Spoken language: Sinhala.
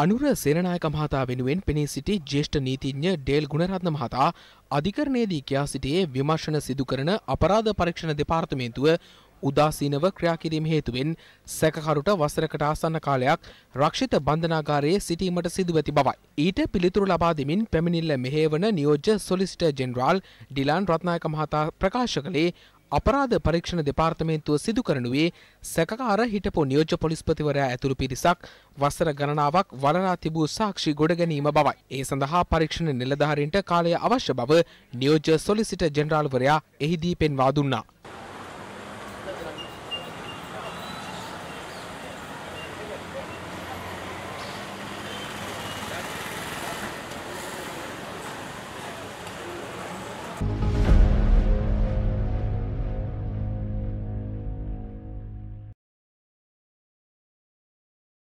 අනුර සේනනායක මහතා වෙනුවෙන් පෙනී සිටි ජේෂ්ඨ නීතිඥ ඩේල් ගුණරත්න මහතා අධිකරණයේදී කියා සිටියේ විමර්ශන සිදු කරන අපරාධ පරීක්ෂණ දෙපාර්තමේන්තුව උදාසීනව ක්‍රියා කිරීම හේතුවෙන් සැකකරුට වසරකට ආසන්න කාලයක් රක්ෂිත බන්ධනාගාරයේ සිටීමට සිදුව ඇති බවයි. ඊට පිළිතුරු ලබා දෙමින් පැමිණිල්ල මෙහෙවන නියෝජ්‍ය සොලිසිටර් ජෙනරාල් ඩිලාන් රත්නායක මහතා ප්‍රකාශ කළේ අපරාධ පරීක්ෂණ දෙපාර්තමේන්තුව සිදු කරනුවේ සැකකාර හිටපු නියෝජ්‍ය පොලිස්පතිවරයා ඇතුළු පිරිසක් වසර ගණනාවක් වලලා තිබූ සාක්ෂි ගොඩ ගැනීම බවයි. ඒ සඳහා පරීක්ෂණ නිලධාරීන්ට කාලය අවශ්‍ය බව නියෝජ්‍ය සොලිසිට ජෙනරාල්වරයා එහිදී පෙන්වා දුන්නා. Thank you.